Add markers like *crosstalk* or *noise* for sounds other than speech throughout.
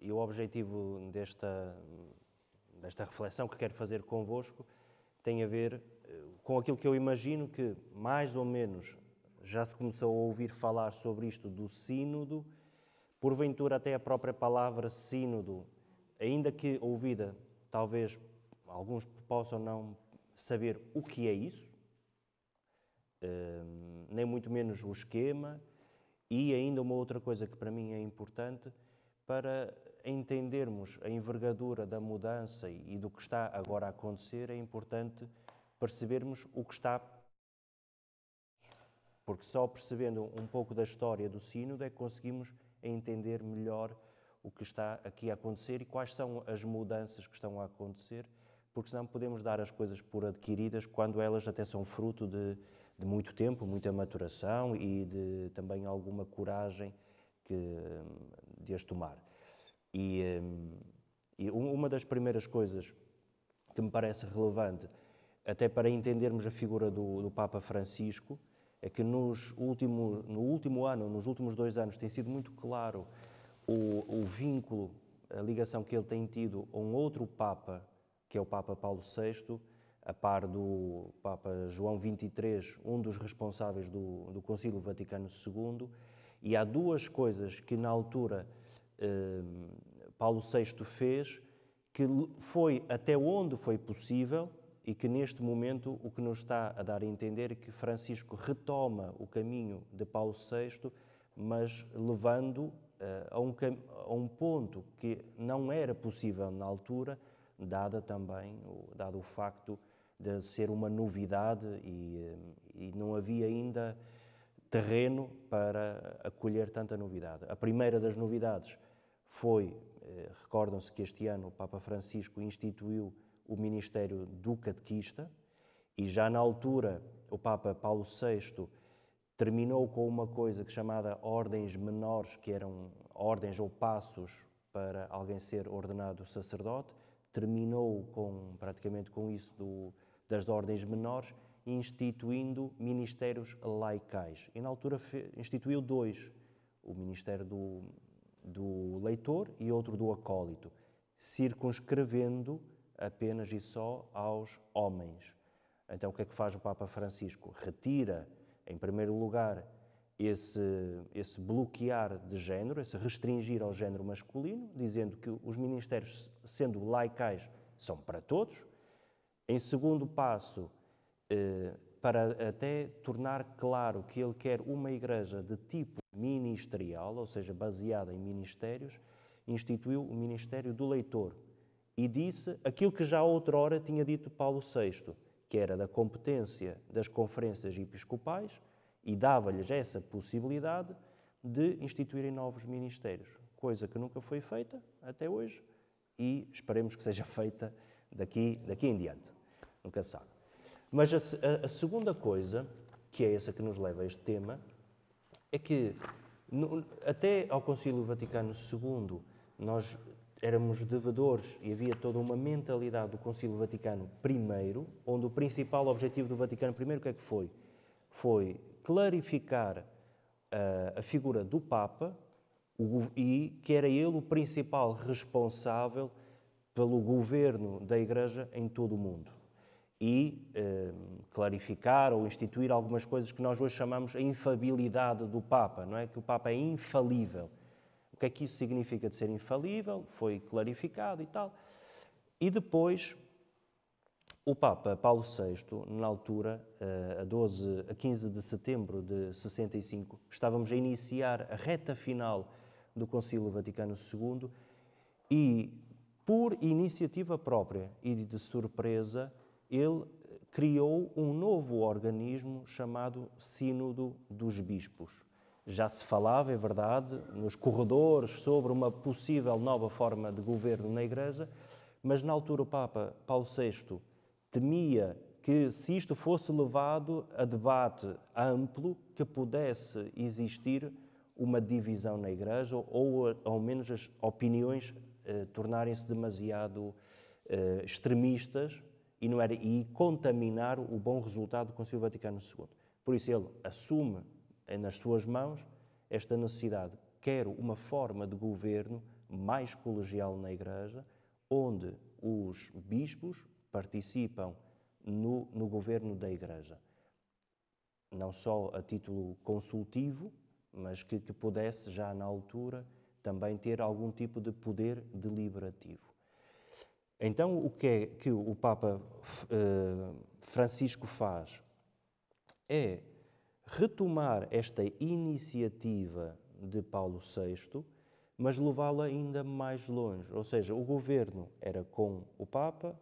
e o objetivo desta, desta reflexão que quero fazer convosco tem a ver eh, com aquilo que eu imagino que, mais ou menos, já se começou a ouvir falar sobre isto do Sínodo, porventura até a própria palavra Sínodo, ainda que ouvida, talvez alguns possam não saber o que é isso, nem muito menos o esquema, e ainda uma outra coisa que para mim é importante para entendermos a envergadura da mudança e do que está agora a acontecer, é importante percebermos o que está. Porque só percebendo um pouco da história do Sínodo é que conseguimos entender melhor o que está aqui a acontecer e quais são as mudanças que estão a acontecer, porque senão podemos dar as coisas por adquiridas quando elas até são fruto de, de muito tempo, muita maturação e de também alguma coragem que de as tomar. E, hum, e uma das primeiras coisas que me parece relevante, até para entendermos a figura do, do Papa Francisco, é que nos último, no último ano, nos últimos dois anos, tem sido muito claro o, o vínculo, a ligação que ele tem tido a um outro Papa, que é o Papa Paulo VI, a par do Papa João XXIII, um dos responsáveis do, do Concílio Vaticano II, e há duas coisas que na altura eh, Paulo VI fez, que foi até onde foi possível e que neste momento o que nos está a dar a entender é que Francisco retoma o caminho de Paulo VI, mas levando eh, a, um, a um ponto que não era possível na altura, dada também, dado o facto de ser uma novidade e, eh, e não havia ainda terreno para acolher tanta novidade. A primeira das novidades foi, eh, recordam-se que este ano o Papa Francisco instituiu o Ministério do Catequista, e já na altura o Papa Paulo VI terminou com uma coisa que chamada ordens menores, que eram ordens ou passos para alguém ser ordenado sacerdote, terminou com praticamente com isso do, das ordens menores, instituindo ministérios laicais. E na altura instituiu dois, o Ministério do, do leitor e outro do acólito, circunscrevendo apenas e só aos homens. Então, o que é que faz o Papa Francisco? Retira, em primeiro lugar, esse, esse bloquear de género, esse restringir ao género masculino, dizendo que os ministérios, sendo laicais, são para todos. Em segundo passo, eh, para até tornar claro que ele quer uma igreja de tipo ministerial, ou seja, baseada em ministérios, instituiu o Ministério do Leitor e disse aquilo que já outrora tinha dito Paulo VI, que era da competência das conferências episcopais, e dava-lhes essa possibilidade de instituírem novos ministérios, coisa que nunca foi feita até hoje e esperemos que seja *laughs* feita daqui, daqui em diante. Nunca sabe. Mas a, a, a segunda coisa, que é essa que nos leva a este tema, é que até ao Concílio Vaticano II nós éramos devedores e havia toda uma mentalidade do Concílio Vaticano I, onde o principal objetivo do Vaticano I, o que é que foi? Foi clarificar a, ah, a figura do Papa o, e que era ele o principal responsável pelo governo da Igreja em todo o mundo e ehm, clarificar ou instituir algumas coisas que nós hoje chamamos a infabilidade do Papa, não é? Que o Papa é infalível. O que é que isso significa de ser infalível? Foi clarificado e tal. E depois, o Papa Paulo VI, na altura, eh, a, 12, a 15 de setembro de 65, estávamos a iniciar a reta final do Concílio Vaticano II e, por iniciativa própria e de surpresa, ele criou um novo organismo chamado Sínodo dos Bispos. Já se falava, é verdade, nos corredores sobre uma possível nova forma de governo na Igreja, mas na altura o Papa Paulo VI temia que, se isto fosse levado a debate amplo, que pudesse existir uma divisão na Igreja ou, ao menos, as opiniões eh, tornarem-se demasiado eh, extremistas e, não era, e contaminar o bom resultado do Concílio Vaticano II. Por isso, ele assume eh, nas suas mãos esta necessidade. Quero uma forma de governo mais colegial na Igreja, onde os bispos participam no, no governo da Igreja. Não só a título consultivo, mas que, que pudesse já na altura também ter algum tipo de poder deliberativo. Então, o que é que o Papa eh, Francisco faz? É retomar esta iniciativa de Paulo VI, mas levá-la ainda mais longe. Ou seja, o governo era com o Papa,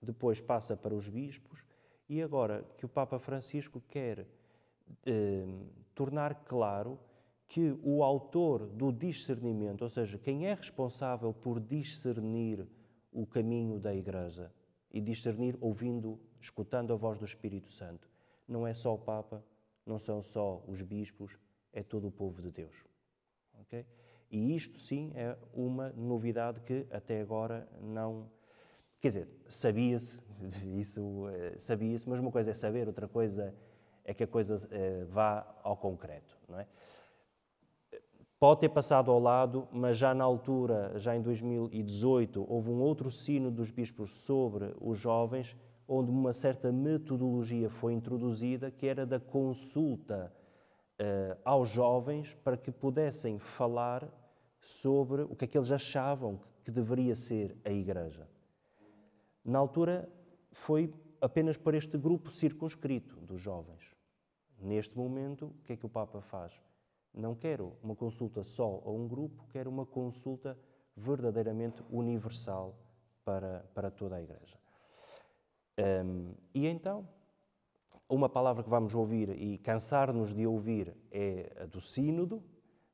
depois passa para os bispos, e agora que o Papa Francisco quer eh, tornar claro que o autor do discernimento, ou seja, quem é responsável por discernir o caminho da Igreja e discernir ouvindo, escutando a voz do Espírito Santo. Não é só o Papa, não são só os bispos, é todo o povo de Deus. Okay? E isto sim é uma novidade que até agora não. Quer dizer, sabia-se, *laughs* isso eh, sabia-se, mas uma coisa é saber, outra coisa é que a coisa eh, vá ao concreto. Não é? Pode ter passado ao lado, mas já na altura, já em 2018, houve um outro sino dos bispos sobre os jovens, onde uma certa metodologia foi introduzida, que era da consulta uh, aos jovens para que pudessem falar sobre o que é que eles achavam que deveria ser a Igreja. Na altura, foi apenas para este grupo circunscrito dos jovens. Neste momento, o que é que o Papa faz? Não quero uma consulta só a um grupo, quero uma consulta verdadeiramente universal para, para toda a Igreja. Um, e então, uma palavra que vamos ouvir e cansar-nos de ouvir é a do Sínodo.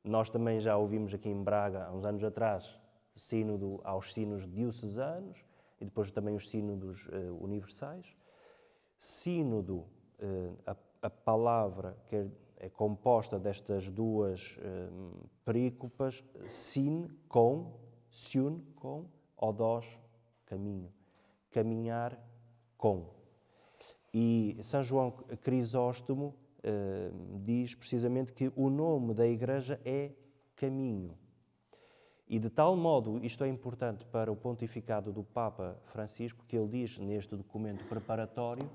Nós também já ouvimos aqui em Braga, há uns anos atrás, Sínodo aos Sínodos diocesanos e depois também os Sínodos uh, universais. Sínodo, uh, a, a palavra quer é é composta destas duas um, eh, perícopas, sin, com, siun, com, odos, caminho. Caminhar com. E São João Crisóstomo uh, diz precisamente que o nome da igreja é caminho. E de tal modo, isto é importante para o pontificado do Papa Francisco, que ele diz neste documento preparatório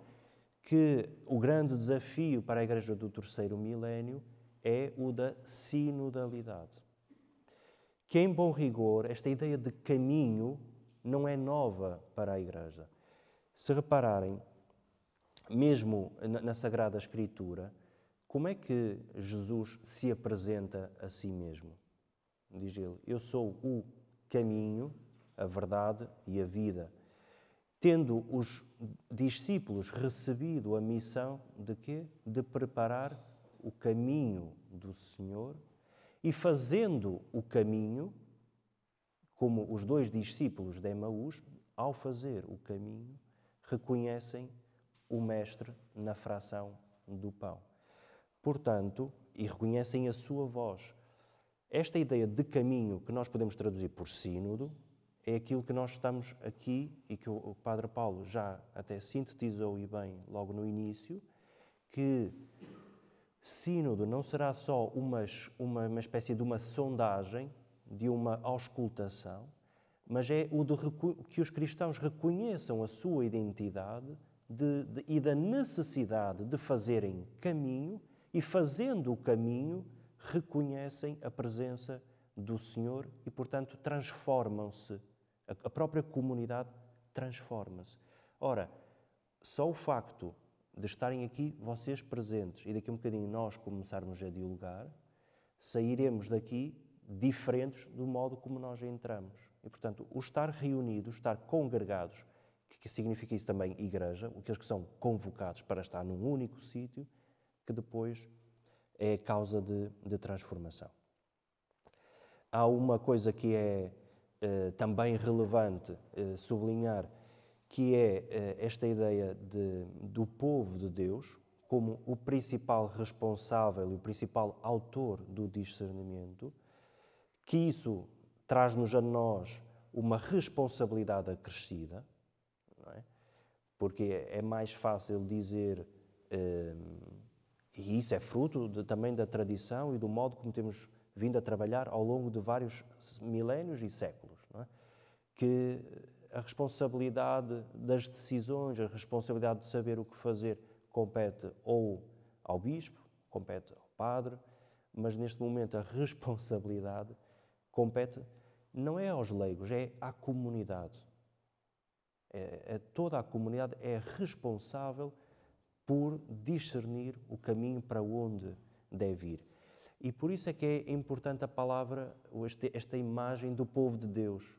que o grande desafio para a Igreja do terceiro milénio é o da sinodalidade. Que, em bom rigor, esta ideia de caminho não é nova para a Igreja. Se repararem, mesmo na Sagrada Escritura, como é que Jesus se apresenta a si mesmo? Diz ele: Eu sou o caminho, a verdade e a vida tendo os discípulos recebido a missão de quê? De preparar o caminho do Senhor e fazendo o caminho, como os dois discípulos de Emaús, ao fazer o caminho, reconhecem o Mestre na fração do pão. Portanto, e reconhecem a sua voz. Esta ideia de caminho, que nós podemos traduzir por sínodo, é aquilo que nós estamos aqui e que o Padre Paulo já até sintetizou e bem logo no início, que sínodo não será só uma, uma, uma espécie de uma sondagem, de uma auscultação, mas é o de que os cristãos reconheçam a sua identidade de, de, e da necessidade de fazerem caminho e, fazendo o caminho, reconhecem a presença do Senhor e, portanto, transformam-se a própria comunidade transforma-se. Ora, só o facto de estarem aqui vocês presentes e daqui a um bocadinho nós começarmos a dialogar, sairemos daqui diferentes do modo como nós entramos. E, portanto, o estar reunidos, estar congregados, que significa isso também igreja, aqueles que são convocados para estar num único sítio, que depois é causa de, de transformação. Há uma coisa que é eh, também relevante eh, sublinhar, que é eh, esta ideia de, do povo de Deus como o principal responsável e o principal autor do discernimento, que isso traz-nos a nós uma responsabilidade acrescida, é? porque é, é mais fácil dizer, e isso é fruto de, também da tradição e do modo como temos vindo a trabalhar ao longo de vários milénios e séculos que a responsabilidade das decisões, a responsabilidade de saber o que fazer, compete ou ao bispo, compete ao padre, mas neste momento a *laughs* responsabilidade compete não é aos leigos, é à comunidade. É, é, toda a comunidade é responsável por discernir o caminho para onde deve ir. E por isso é que é importante a palavra, esta, esta imagem do povo de Deus,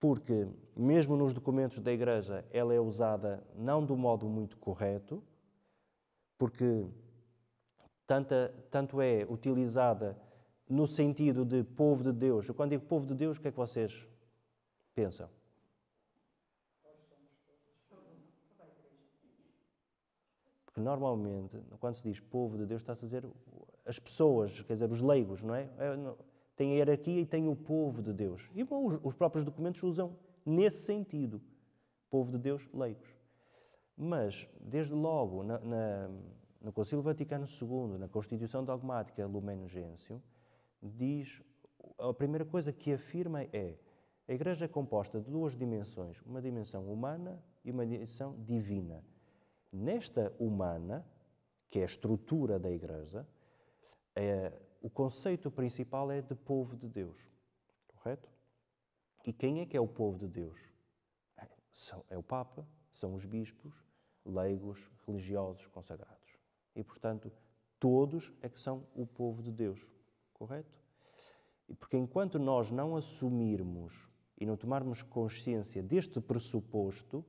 porque, mesmo nos documentos da Igreja, ela é usada não do modo muito correto, porque tanto, tanto é utilizada no sentido de povo de Deus. Eu, quando digo povo de Deus, o que é que vocês pensam? Porque normalmente, quando se diz povo de Deus, está-se a dizer as pessoas, quer dizer, os leigos, não é? é tem a hierarquia e tem o povo de Deus. E bom, os próprios documentos usam nesse sentido: povo de Deus, leigos. Mas, desde logo, na, na, no Concílio Vaticano II, na Constituição Dogmática Lumen Gentium, diz a primeira coisa que afirma é a Igreja é composta de duas dimensões, uma dimensão humana e uma dimensão divina. Nesta humana, que é a estrutura da Igreja, é, o conceito principal é de povo de Deus, correto? E quem é que é o povo de Deus? É, é o Papa, são os bispos, leigos, religiosos, consagrados. E, portanto, todos é que são o povo de Deus, correto? E porque enquanto nós não assumirmos e não tomarmos consciência deste pressuposto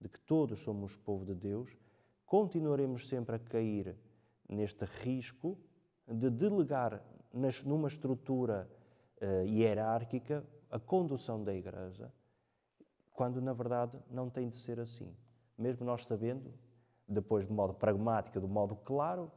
de que todos somos povo de Deus, continuaremos sempre a cair neste risco de delegar nas, numa estrutura uh, hierárquica a condução da Igreja, quando na verdade não tem de ser assim. Mesmo nós sabendo, depois de modo pragmático, de modo claro,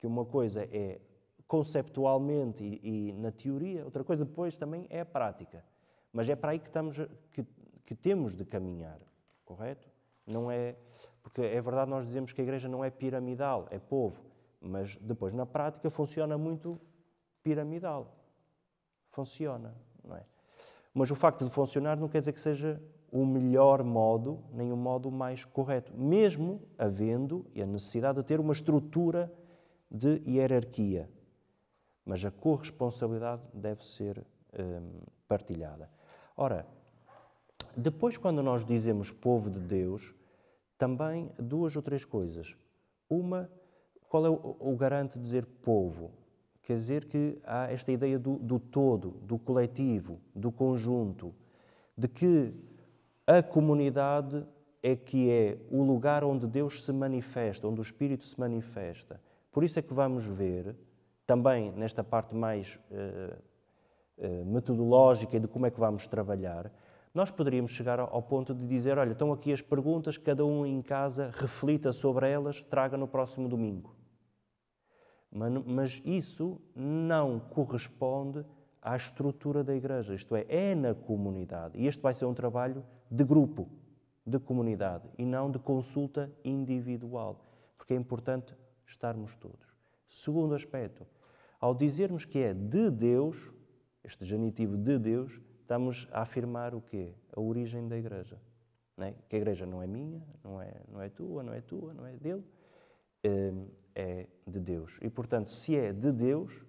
que uma coisa é conceptualmente e, e na teoria, outra coisa depois também é a prática. Mas é para aí que, estamos, que, que temos de caminhar, correto? Não é. Porque é verdade, nós dizemos que a igreja não é piramidal, é povo. Mas depois, na prática, funciona muito piramidal. Funciona, não é? Mas o facto de funcionar não quer dizer que seja o melhor modo, nem o modo mais correto, mesmo havendo a necessidade de ter uma estrutura de hierarquia. Mas a corresponsabilidade deve ser hum, partilhada. Ora, depois, quando nós dizemos povo de Deus, também duas ou três coisas. Uma, qual é o, o garante de dizer povo? Quer dizer que há esta ideia do, do todo, do coletivo, do conjunto, de que a comunidade é que é o lugar onde Deus se manifesta, onde o Espírito se manifesta. Por isso é que vamos ver, também nesta parte mais eh, eh metodológica e de como é que vamos trabalhar, nós poderíamos chegar ao ponto de dizer: olha, estão aqui as perguntas, cada um em casa reflita sobre elas, traga no próximo domingo. Mas isso não corresponde à estrutura da igreja, isto é, é na comunidade. E este vai ser um trabalho de grupo, de comunidade, e não de consulta individual, porque é importante estarmos todos. Segundo aspecto, ao dizermos que é de Deus, este genitivo de Deus, estamos a afirmar o quê? A origem da igreja. É? Que a igreja não é minha, não é, não é tua, não é tua, não é dele, Ehm, é de Deus. E, portanto, se é de Deus,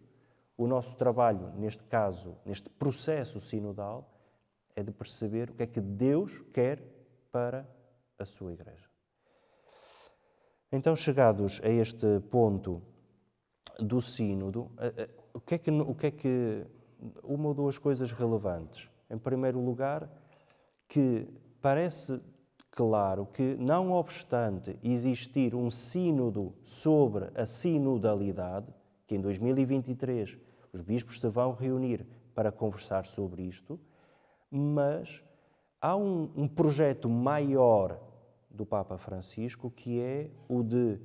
o nosso trabalho, neste caso, neste processo sinodal, é de perceber o que é que Deus quer para a sua Igreja. Então, chegados a este ponto do Sínodo, o que é que. O que é que uma ou duas coisas relevantes. Em primeiro lugar, que parece claro que, não obstante existir um sínodo sobre a sinodalidade, que em 2023 os bispos se vão reunir para conversar sobre isto, mas há um, um projeto maior do Papa Francisco que é o de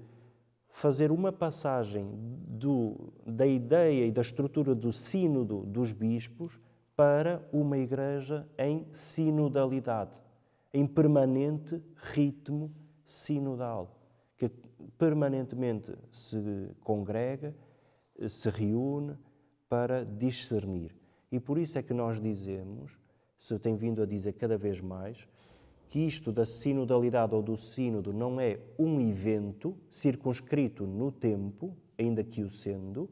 fazer uma passagem do, da ideia e da estrutura do sínodo dos bispos para uma igreja em sinodalidade em permanente ritmo sinodal, que permanentemente se congrega, se reúne para discernir. E por isso é que nós dizemos, se tem vindo a dizer cada vez mais, que isto da sinodalidade ou do sínodo não é um evento circunscrito no tempo, ainda que o sendo,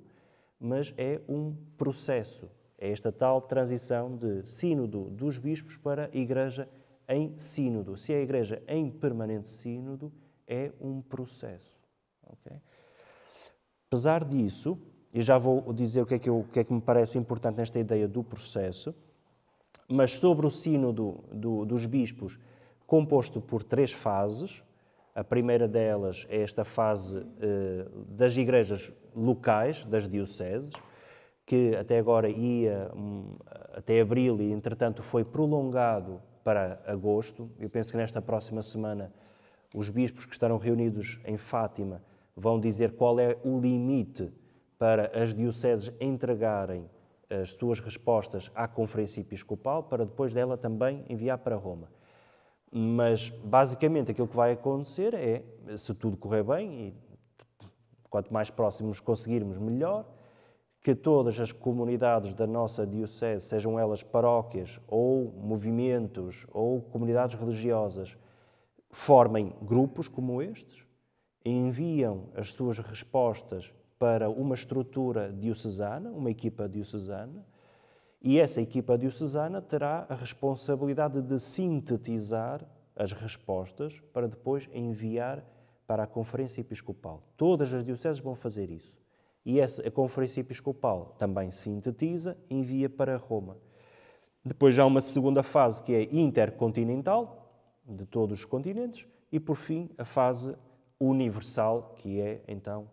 mas é um processo. É esta tal transição de sínodo dos bispos para Igreja em sínodo. Se é a Igreja em permanente sínodo, é um processo. Okay? Apesar disso, e já vou dizer o que, é que eu, o que é que me parece importante nesta ideia do processo, mas sobre o sínodo do, dos bispos, composto por três fases, a primeira delas é esta fase eh, das igrejas locais, das dioceses, que até agora ia hum, até abril e, entretanto, foi prolongado para agosto. Eu penso que nesta próxima semana os bispos que estarão reunidos em Fátima vão dizer qual é o limite para as dioceses entregarem as suas respostas à Conferência Episcopal, para depois dela também enviar para Roma. Mas, basicamente, aquilo que vai acontecer é, se tudo correr bem, e quanto mais próximos conseguirmos, melhor, que todas as comunidades da nossa Diocese, sejam elas paróquias ou movimentos ou comunidades religiosas, formem grupos como estes, enviam as suas respostas para uma estrutura diocesana, uma equipa diocesana, e essa equipa diocesana terá a responsabilidade de sintetizar as respostas para depois enviar para a Conferência Episcopal. Todas as dioceses vão fazer isso. E essa, a Conferência Episcopal também sintetiza e envia para Roma. Depois já há uma segunda fase que é intercontinental, de todos os continentes, e por fim a fase universal, que é então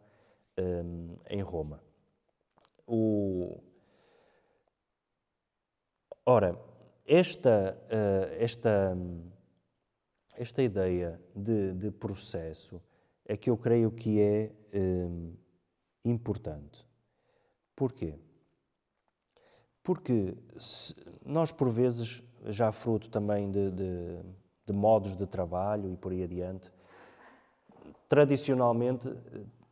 hum, em Roma. O... Ora, esta, eh, esta, esta ideia de, de processo é que eu creio que é hum, importante. Porquê? Porque nós, por vezes, já fruto também de, de, de modos de trabalho e por aí adiante, tradicionalmente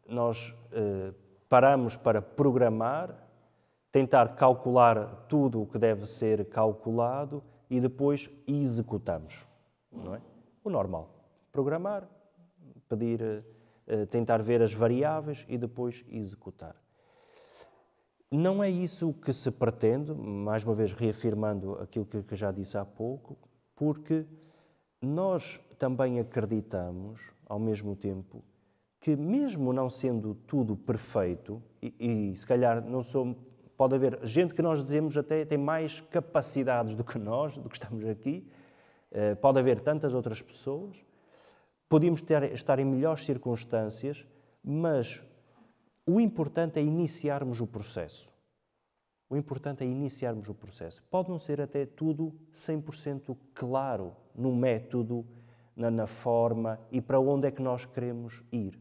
nós eh, paramos para programar, tentar calcular tudo o que deve ser calculado e depois executamos. Não é? O normal. Programar, pedir eh, eh, tentar ver as variáveis e depois executar. Não é isso que se pretende, mais uma vez reafirmando aquilo que já disse há pouco, porque nós também acreditamos, ao mesmo tempo, que mesmo não sendo tudo perfeito, e, e se calhar não sou, pode haver gente que nós dizemos até tem mais capacidades do que nós, do que estamos aqui, eh, pode haver tantas outras pessoas, Podíamos ter, estar em melhores circunstâncias, mas o importante é iniciarmos o processo. O importante é iniciarmos o processo. Pode não ser até tudo 100% claro no método, na, na, forma e para onde é que nós queremos ir.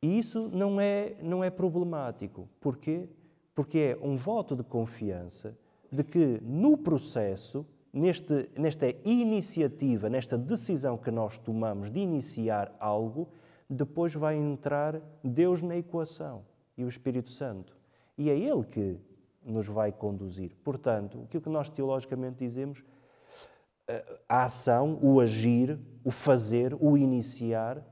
E isso não é, não é problemático. Porquê? Porque é um voto de confiança de que no processo neste, nesta iniciativa, nesta decisão que nós tomamos de iniciar algo, depois vai entrar Deus na equação e o Espírito Santo. E é Ele que nos vai conduzir. Portanto, aquilo que nós teologicamente dizemos, eh, a ação, o agir, o fazer, o iniciar,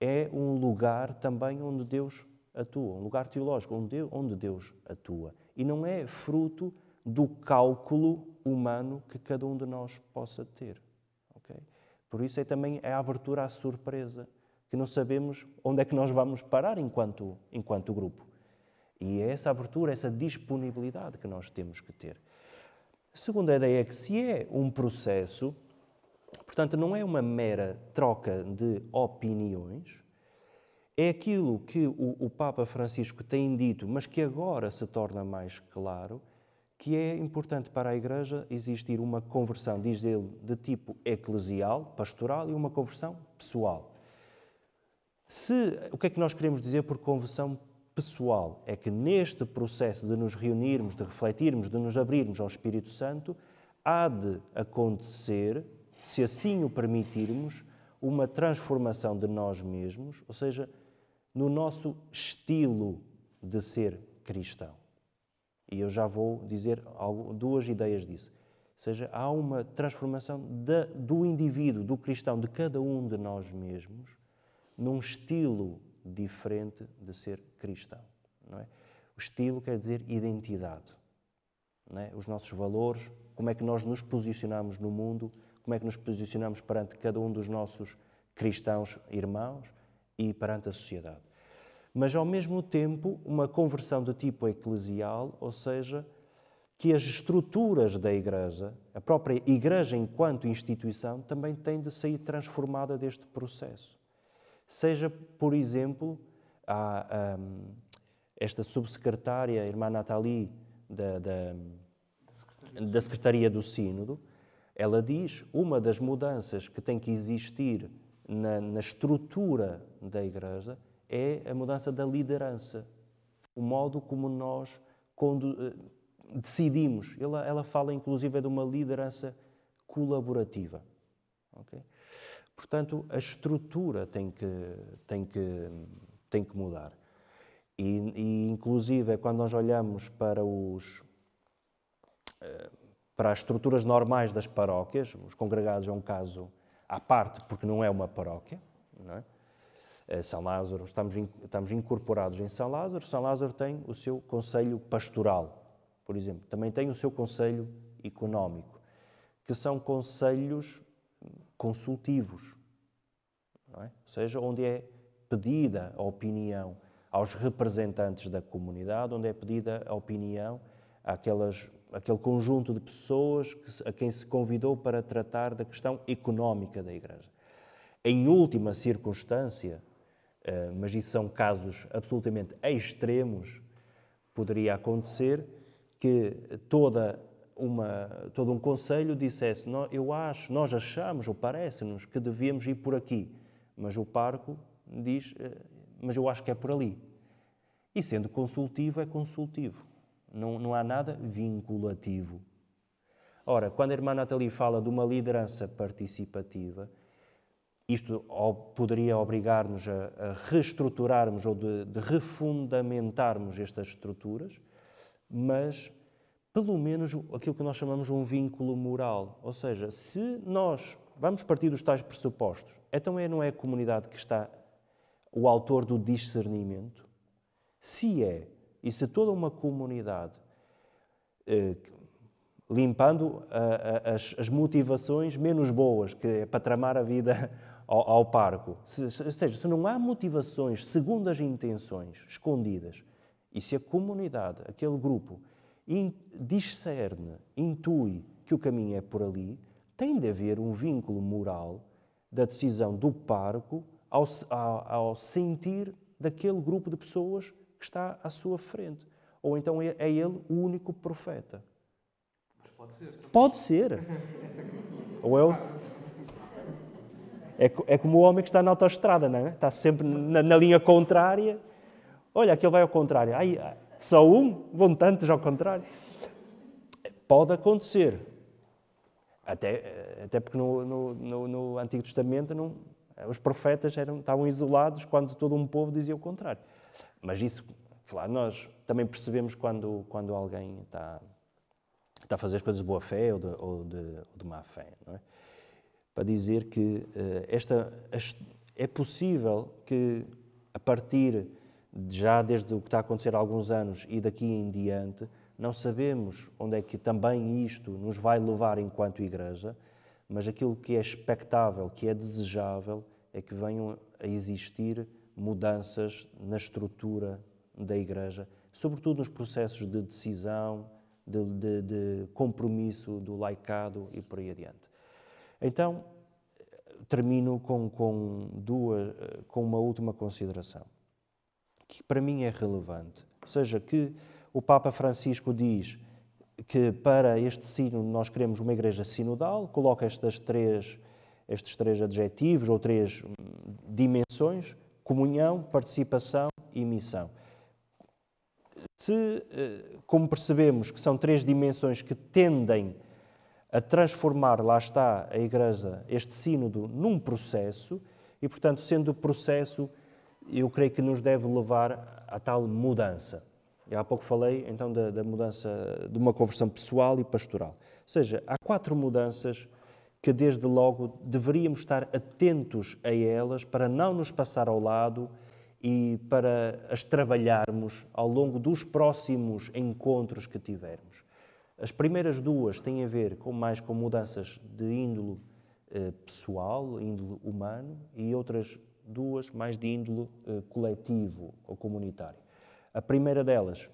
é um lugar também onde Deus atua, um lugar teológico onde Deus atua. E não é fruto do cálculo humano que cada um de nós possa ter. Okay? Por isso é também é a abertura à surpresa, que não sabemos onde é que nós vamos parar enquanto, enquanto grupo. E é essa abertura, essa disponibilidade que nós temos que ter. A segunda ideia é que se é um processo, portanto, não é uma mera troca de opiniões, é aquilo que o, o Papa Francisco tem dito, mas que agora se torna mais claro, que é importante para a Igreja existir uma conversão, diz ele, de tipo eclesial, pastoral, e uma conversão pessoal. Se, o que é que nós queremos dizer por conversão pessoal? É que neste processo de nos reunirmos, de refletirmos, de nos abrirmos ao Espírito Santo, há de acontecer, se assim o permitirmos, uma transformação de nós mesmos, ou seja, no nosso estilo de ser cristão. E eu já vou dizer duas ideias disso. Ou seja, há uma transformação do indivíduo, do cristão, de cada um de nós mesmos, num estilo diferente de ser cristão. Não é? O estilo quer dizer identidade. Não é? Os nossos valores, como é que nós nos posicionamos no mundo, como é que nos posicionamos perante cada um dos nossos cristãos irmãos e perante a sociedade mas ao mesmo tempo uma conversão do tipo eclesial, ou seja, que as estruturas da Igreja, a própria Igreja enquanto instituição, também tem de sair transformada deste processo. Seja, por exemplo, a, a, esta subsecretária, a irmã Nathalie, da, da, da Secretaria do Sínodo, ela diz uma das mudanças que tem que existir na, na estrutura da Igreja é a mudança da liderança, o modo como nós eh, decidimos. Ela, ela fala, inclusive, de uma liderança colaborativa. Okay? Portanto, a estrutura tem que, tem que, tem que mudar. E, e, inclusive, é quando nós olhamos para os eh, para as estruturas normais das paróquias, os congregados é um caso à parte, porque não é uma paróquia, não é? Eh, são Lázaro, estamos, estamos incorporados em São Lázaro. São Lázaro tem o seu conselho pastoral, por exemplo, também tem o seu conselho económico, que são conselhos consultivos, é? ou seja, onde é pedida a opinião aos representantes da comunidade, onde é pedida a opinião àquelas, àquele conjunto de pessoas que, a quem se convidou para tratar da questão económica da Igreja. Em última circunstância, eh, mas isso são casos absolutamente extremos, poderia acontecer que toda uma, todo um conselho dissesse: Eu acho, nós achamos ou parece-nos que devíamos ir por aqui, mas o parco diz: eh, Mas eu acho que é por ali. E sendo consultivo, é consultivo. Não, não há nada vinculativo. Ora, quando a irmã Nathalie fala de uma liderança participativa, isto poderia obrigar-nos a, reestruturarmos ou de, de refundamentarmos estas estruturas, mas pelo menos aquilo que nós chamamos um vínculo moral. Ou seja, se nós vamos partir dos tais pressupostos, então é, não é a comunidade que está o autor do discernimento? Se é, e se toda uma comunidade, eh, limpando as, as motivações menos boas, que é para tramar a vida ao, ao parco. Se, se, ou seja, se não há motivações segundo as intenções escondidas e se a comunidade, aquele grupo, in, discerne, intui que o caminho é por ali, tem de haver um vínculo moral da decisão do parco ao, ao, ao sentir daquele grupo de pessoas que está à sua frente. Ou então é, é ele o único profeta. Mas pode ser. Pode ser. *laughs* Ou é o... É, é como o homem que está na autoestrada, não é? Está sempre na, na linha contrária. Olha, aquele vai ao contrário. Ai, só um? Vão tantos ao contrário. Pode acontecer. Até, até porque no, no, no, no Antigo Testamento não, os profetas eram, estavam isolados quando todo um povo dizia o contrário. Mas isso, claro, nós também percebemos quando, quando alguém está, está a fazer as coisas de boa fé ou de, ou de, ou de má fé. Não é? para dizer que eh, esta, é possível que, a partir já desde o que está a acontecer há alguns anos e daqui em diante, não sabemos onde é que também isto nos vai levar enquanto Igreja, mas aquilo que é expectável, que é desejável, é que venham a existir mudanças na estrutura da Igreja, sobretudo nos processos de decisão, de, de, de compromisso do laicado e por aí adiante. Então, termino com, com, duas, com uma última consideração, que para mim é relevante. Ou seja, que o Papa Francisco diz que para este sino nós queremos uma igreja sinodal, coloca estas três, estes três adjetivos ou três hum, dimensões: comunhão, participação e missão. Se, eh, como percebemos que são três dimensões que tendem a transformar, lá está, a Igreja, este sínodo, num processo, e, portanto, sendo processo, eu creio que nos deve levar a tal mudança. Eu há pouco falei, então, da, da mudança, de uma conversão pessoal e pastoral. Ou seja, há quatro mudanças que, desde logo, deveríamos estar atentos a elas para não nos passar ao lado e para as trabalharmos ao longo dos próximos encontros que tivermos. As primeiras duas têm a ver com, mais com mudanças de índolo eh, pessoal, índolo humano, e outras duas mais de índolo eh, coletivo ou comunitário. A primeira delas,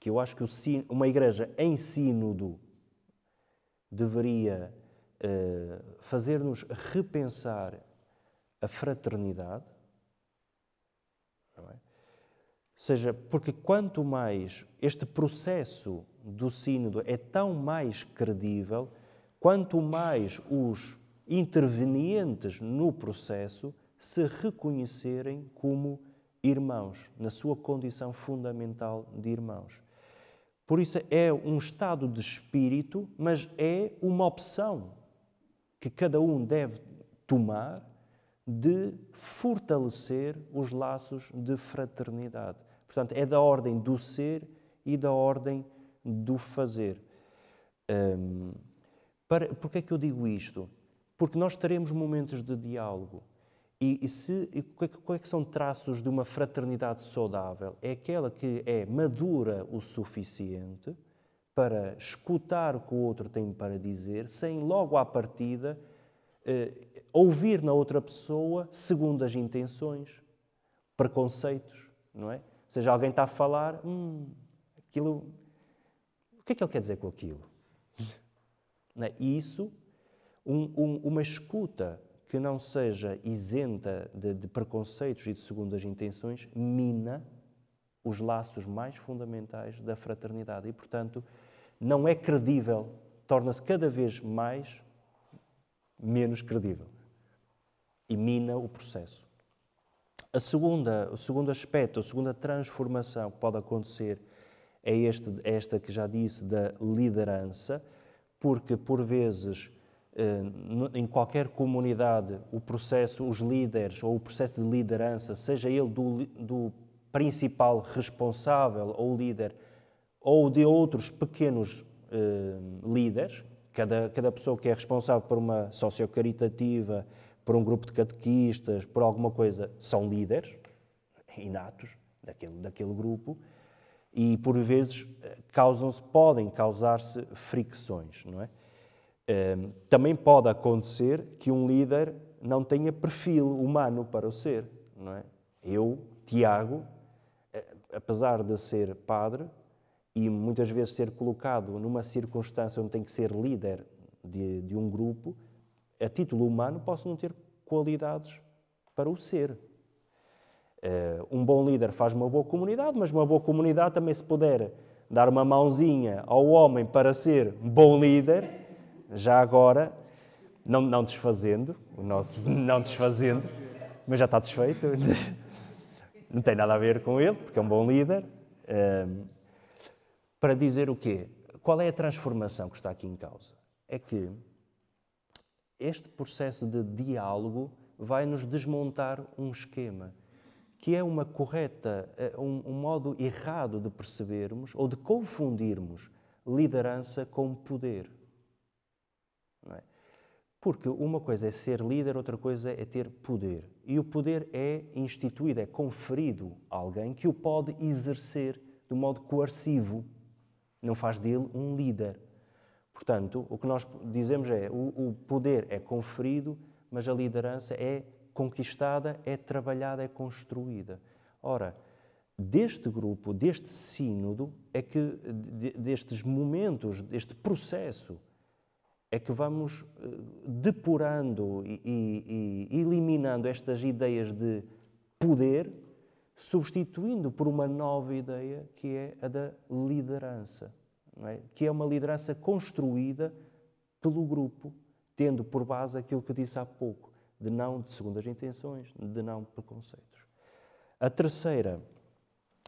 que eu acho que uma igreja em sínodo deveria eh, fazer-nos repensar a fraternidade, é? Ou seja, porque quanto mais este processo do Sínodo é tão mais credível quanto mais os intervenientes no processo se reconhecerem como irmãos, na sua condição fundamental de irmãos. Por isso é um estado de espírito, mas é uma opção que cada um deve tomar de fortalecer os laços de fraternidade. Portanto, é da ordem do ser e da ordem do fazer. Um, para, porquê é que eu digo isto? Porque nós teremos momentos de diálogo. E, e, se, e quais é, é são traços de uma fraternidade saudável? É aquela que é madura o suficiente para escutar o que o outro tem para dizer, sem logo à partida eh, ouvir na outra pessoa segundo as intenções, preconceitos, não é? Ou seja, alguém está a falar, hum, aquilo que é que ele quer dizer com aquilo? *laughs* É? E isso, um, um, uma escuta que não seja isenta de, de preconceitos e de segundas intenções, mina os laços mais fundamentais da fraternidade e, portanto, não é credível, torna-se cada vez mais menos credível e mina o processo. A segunda, o segundo aspecto, a segunda transformação que pode acontecer é, este, é esta que já disse da liderança, porque por vezes eh, em qualquer comunidade o processo, os líderes ou o processo de liderança, seja ele do, do principal responsável ou líder ou de outros pequenos eh, líderes, cada, cada pessoa que é responsável por uma sociocaritativa, por um grupo de catequistas, por alguma coisa, são líderes inatos daquele, daquele grupo, e por vezes causam-se, podem causar-se fricções, não é? Ehm, também pode acontecer que um líder não tenha perfil humano para o ser, não é? Eu, Tiago, eh, apesar de ser padre e muitas vezes ser colocado numa circunstância onde tem que ser líder de, de um grupo, a título humano posso não ter qualidades para o ser, eh, um bom líder faz uma boa comunidade, mas uma boa comunidade também, se puder dar uma mãozinha ao homem para ser um bom líder, já agora, não, não desfazendo, o nosso *laughs* não desfazendo, mas já está desfeito, *laughs* não tem nada a ver com ele, porque é um bom líder. Ehm, para dizer o quê? Qual é a transformação que está aqui em causa? É que este processo de diálogo vai nos desmontar um esquema que é uma correta, eh, um, um modo errado de percebermos ou de confundirmos liderança com poder. É? Porque uma coisa é ser líder, outra coisa é ter poder. E o poder é instituído, é conferido a alguém que o pode exercer de modo coercivo. Não faz dele um líder. Portanto, o que nós dizemos é o, o poder é conferido, mas a liderança é conquistada, é trabalhada, é construída. Ora, deste grupo, deste sínodo, é que destes momentos, deste processo, é que vamos eh, depurando e, e, e eliminando estas ideias de poder, substituindo por uma nova ideia que é a da liderança, é? que é uma liderança construída pelo grupo, tendo por base aquilo que disse há pouco de não de segundas intenções, de não preconceitos. A terceira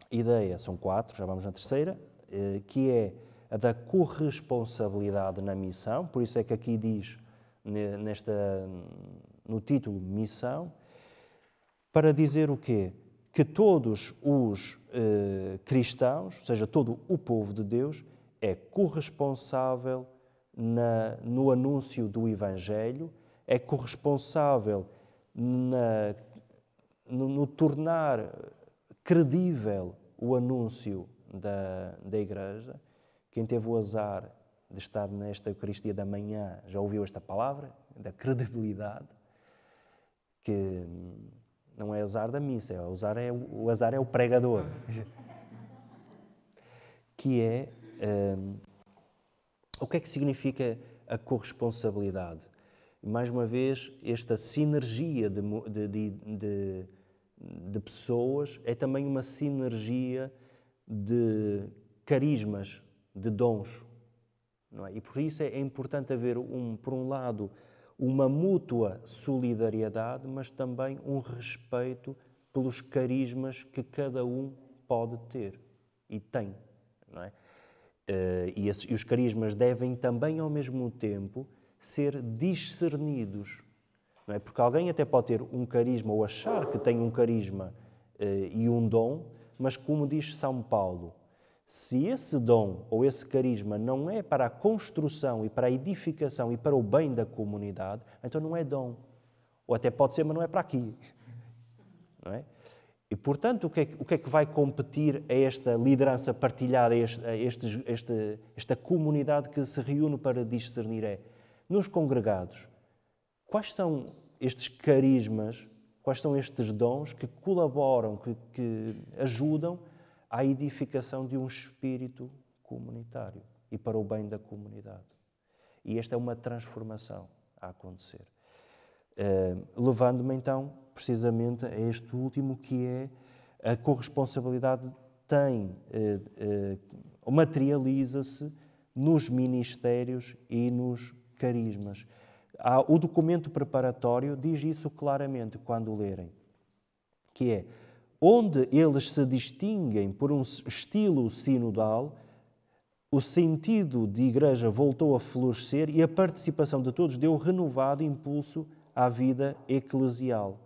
ideia, são quatro, já vamos na terceira, eh, que é a da corresponsabilidade na missão, por isso é que aqui diz nesta, no título Missão, para dizer o quê? Que todos os eh, cristãos, ou seja, todo o povo de Deus, é corresponsável na, no anúncio do Evangelho é corresponsável na, no, no, tornar credível o anúncio da, da Igreja. Quem teve o azar de estar nesta Eucaristia da manhã já ouviu esta palavra, da credibilidade, que não é azar da missa, é, azar é, o azar é o pregador. *laughs* que é. Um, o que é que significa a corresponsabilidade? mais uma vez, esta sinergia de, de, de, de, pessoas é também uma sinergia de carismas, de dons. Não é? E por isso é, é importante haver, um, por um lado, uma mútua solidariedade, mas também um respeito pelos carismas que cada um pode ter e tem. Não é? Eh, e, esses, e os carismas devem também, ao mesmo tempo, ser discernidos. Não é? Porque alguém até pode ter um carisma ou achar que tem um carisma eh, e um dom, mas como diz São Paulo, se esse dom ou esse carisma não é para a construção e para a edificação e para o bem da comunidade, então não é dom. Ou até pode ser, mas não é para aqui. Não é? E, portanto, o que, é, o que, é, que vai competir a esta liderança partilhada, a, este, a este, esta comunidade que se reúne para discernir? É nos congregados, quais são estes carismas, quais são estes dons que colaboram, que, que ajudam à edificação de um espírito comunitário e para o bem da comunidade. E esta é uma transformação a acontecer. Uh, Levando-me então precisamente a este último que é a corresponsabilidade tem, uh, uh, materializa-se nos ministérios e nos carismas. o documento preparatório diz isso claramente quando lerem, que é onde eles se distinguem por um estilo sinodal, o sentido de igreja voltou a florescer e a participação de todos deu renovado impulso à vida eclesial.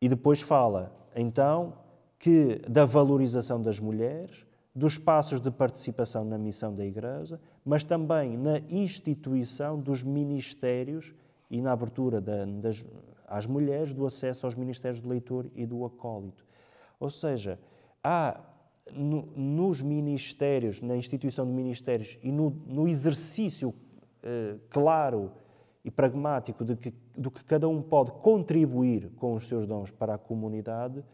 E depois fala, então, que da valorização das mulheres, dos passos de participação na missão da igreja, mas também na instituição dos ministérios e na abertura da, das, às mulheres do acesso aos ministérios do leitor e do acólito. Ou seja, há no, nos ministérios, na instituição de ministérios e no, no exercício eh, claro e pragmático de que, do que cada um pode contribuir com os seus dons para a comunidade,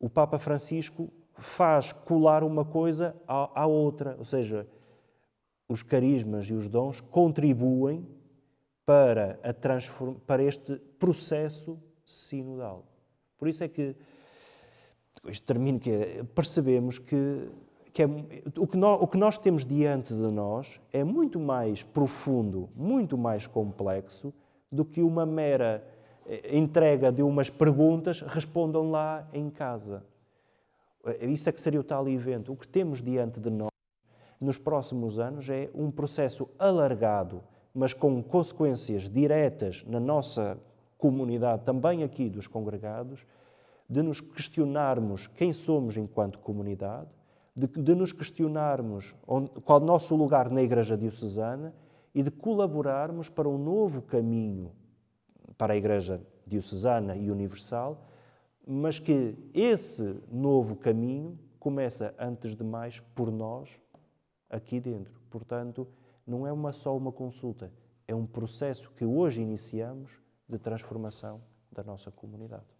o Papa Francisco faz colar uma coisa à, à outra, ou seja, os carismas e os dons contribuem para, a transform... para este processo sinodal. Por isso é que, isto termino que é, percebemos que, que é, o, que nós, o que nós temos diante de nós é muito mais profundo, muito mais complexo do que uma mera eh, entrega de umas perguntas, respondam lá em casa. Eh, isso é que seria o tal evento. O que temos diante de nós nos próximos anos é um processo alargado, mas com consequências diretas na nossa comunidade, também aqui dos congregados, de nos questionarmos quem somos enquanto comunidade, de, de nos questionarmos onde, qual o nosso lugar na Igreja Diocesana e de colaborarmos para um novo caminho para a Igreja Diocesana e Universal, mas que esse novo caminho começa, antes de mais, por nós, aqui dentro. Portanto, não é uma só uma consulta, é um processo que hoje iniciamos de transformação da nossa comunidade.